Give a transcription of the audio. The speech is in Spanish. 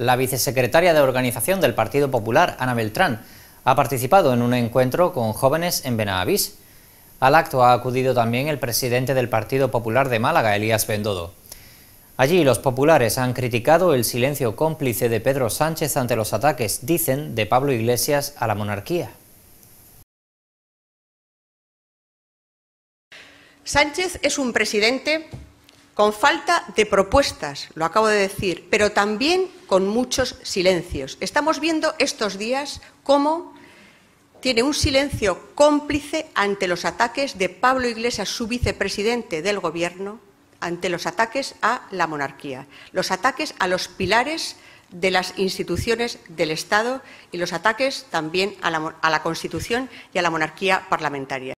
La vicesecretaria de Organización del Partido Popular, Ana Beltrán, ha participado en un encuentro con jóvenes en Benavís. Al acto ha acudido también el presidente del Partido Popular de Málaga, Elías Bendodo. Allí los populares han criticado el silencio cómplice de Pedro Sánchez ante los ataques, dicen, de Pablo Iglesias a la monarquía. Sánchez es un presidente con falta de propuestas, lo acabo de decir, pero también con muchos silencios. Estamos viendo estos días cómo tiene un silencio cómplice ante los ataques de Pablo Iglesias, su vicepresidente del Gobierno, ante los ataques a la monarquía, los ataques a los pilares de las instituciones del Estado y los ataques también a la, Constitución y a la monarquía parlamentaria.